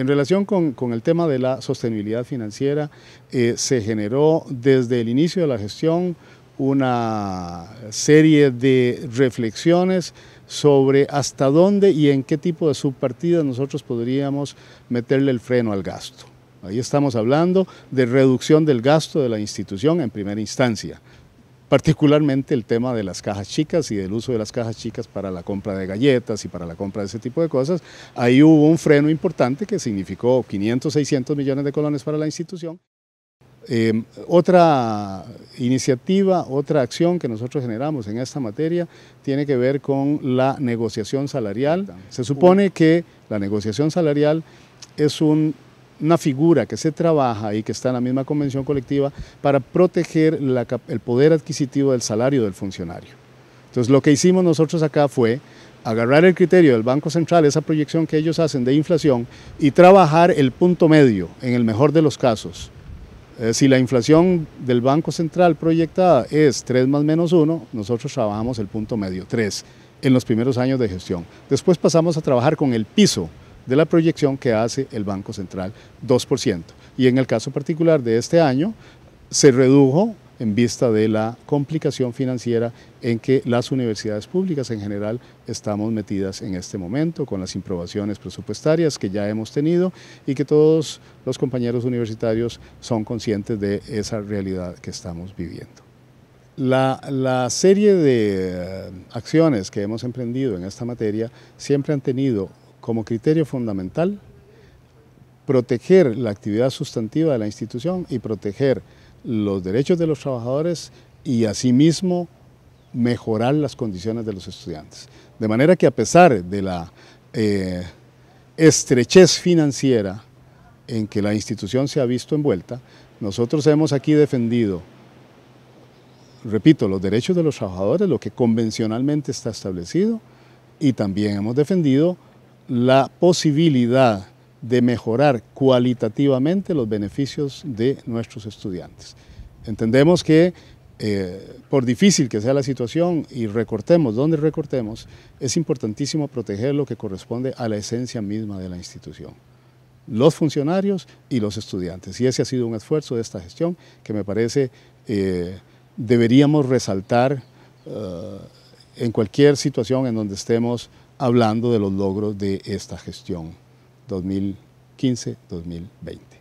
En relación con, el tema de la sostenibilidad financiera, eh, se generó desde el inicio de la gestión una serie de reflexiones sobre hasta dónde y en qué tipo de subpartidas nosotros podríamos meterle el freno al gasto. Ahí estamos hablando de reducción del gasto de la institución en primera instancia particularmente el tema de las cajas chicas y del uso de las cajas chicas para la compra de galletas y para la compra de ese tipo de cosas, ahí hubo un freno importante que significó 500, 600 millones de colones para la institución. Em, otra iniciativa, otra acción que nosotros generamos en esta materia tiene que ver con la negociación salarial. Se supone que la negociación salarial es un una figura que se trabaja y que está en la misma convención colectiva para proteger el poder adquisitivo del salario del funcionario. Entonces lo que hicimos nosotros acá fue agarrar el criterio del Banco Central, esa proyección que ellos hacen de inflación, y trabajar el punto medio, en el mejor de los casos. Eh, si la inflación del Banco Central proyectada es 3 más menos 1, nosotros trabajamos el punto medio, 3, en los primeros años de gestión. Después pasamos a trabajar con el piso, de la proyección que hace el Banco Central, 2%. Y en el caso particular de este año, se redujo en vista de la complicación financiera en que las universidades públicas en general estamos metidas en este momento, con las improbaciones presupuestarias que ya hemos tenido y que todos los compañeros universitarios son conscientes de esa realidad que estamos viviendo. La, la, serie de eh, acciones que hemos emprendido en esta materia siempre han tenido como criterio fundamental proteger la actividad sustantiva de la institución y proteger los derechos de los trabajadores y asimismo mejorar las condiciones de los estudiantes. De manera que a pesar de la eh, estrechez financiera en que la institución se ha visto envuelta, nosotros hemos aquí defendido, repito, los derechos de los trabajadores, lo que convencionalmente está establecido, y también hemos defendido la posibilidad de mejorar cualitativamente los beneficios de nuestros estudiantes. Entendemos que eh, por difícil que sea la situación y recortemos donde recortemos, es importantísimo proteger lo que corresponde a la esencia misma de la institución, los funcionarios y los estudiantes. Y ese ha sido un esfuerzo de esta gestión que me parece eh, deberíamos resaltar eh, en cualquier situación en donde estemos hablando de los logros de esta gestión 2015-2020.